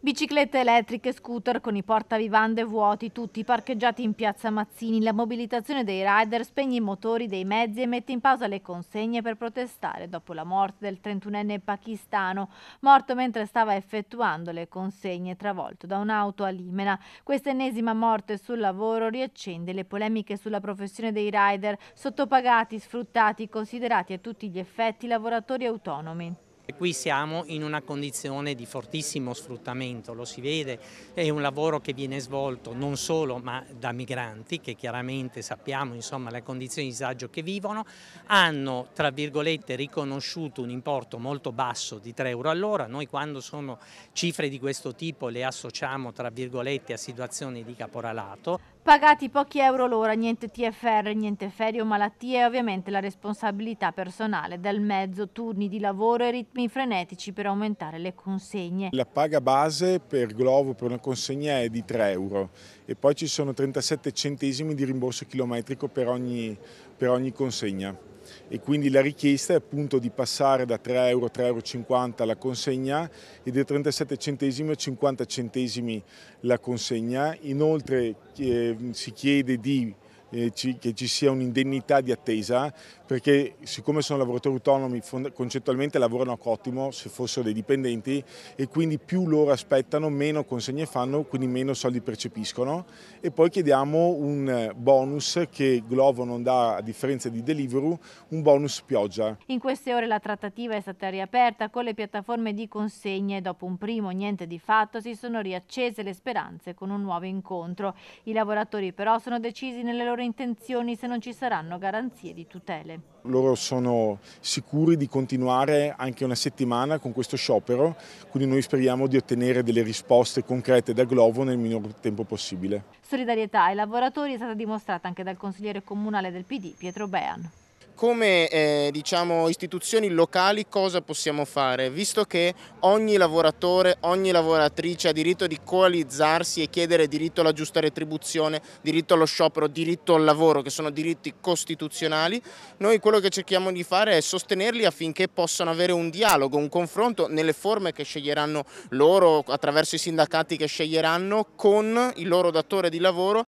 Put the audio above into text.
Biciclette elettriche, scooter con i portavivande vuoti, tutti parcheggiati in piazza Mazzini. La mobilitazione dei rider spegne i motori dei mezzi e mette in pausa le consegne per protestare dopo la morte del 31enne pakistano, morto mentre stava effettuando le consegne, travolto da un'auto a Limena. Questa ennesima morte sul lavoro riaccende le polemiche sulla professione dei rider, sottopagati, sfruttati, considerati a tutti gli effetti lavoratori autonomi. Qui siamo in una condizione di fortissimo sfruttamento, lo si vede, è un lavoro che viene svolto non solo ma da migranti che chiaramente sappiamo insomma, le condizioni di disagio che vivono, hanno tra virgolette riconosciuto un importo molto basso di 3 euro all'ora, noi quando sono cifre di questo tipo le associamo tra virgolette a situazioni di caporalato. Pagati pochi euro l'ora, niente TFR, niente ferie o malattie e ovviamente la responsabilità personale del mezzo, turni di lavoro e ritmi ritmi frenetici per aumentare le consegne. La paga base per Glovo per una consegna è di 3 euro e poi ci sono 37 centesimi di rimborso chilometrico per ogni, per ogni consegna e quindi la richiesta è appunto di passare da 3 euro, 3,50 euro la consegna e da 37 centesimi a 50 centesimi la consegna. Inoltre eh, si chiede di eh, ci, che ci sia un'indennità di attesa, perché siccome sono lavoratori autonomi concettualmente lavorano a cottimo se fossero dei dipendenti e quindi più loro aspettano meno consegne fanno, quindi meno soldi percepiscono e poi chiediamo un bonus che Glovo non dà a differenza di Deliveroo, un bonus pioggia. In queste ore la trattativa è stata riaperta con le piattaforme di consegne, dopo un primo niente di fatto si sono riaccese le speranze con un nuovo incontro. I lavoratori però sono decisi nelle loro intenzioni se non ci saranno garanzie di tutele. Loro sono sicuri di continuare anche una settimana con questo sciopero, quindi noi speriamo di ottenere delle risposte concrete da Glovo nel minor tempo possibile. Solidarietà ai lavoratori è stata dimostrata anche dal consigliere comunale del PD Pietro Bean come eh, diciamo, istituzioni locali cosa possiamo fare, visto che ogni lavoratore, ogni lavoratrice ha diritto di coalizzarsi e chiedere diritto alla giusta retribuzione, diritto allo sciopero, diritto al lavoro, che sono diritti costituzionali, noi quello che cerchiamo di fare è sostenerli affinché possano avere un dialogo, un confronto nelle forme che sceglieranno loro, attraverso i sindacati che sceglieranno, con il loro datore di lavoro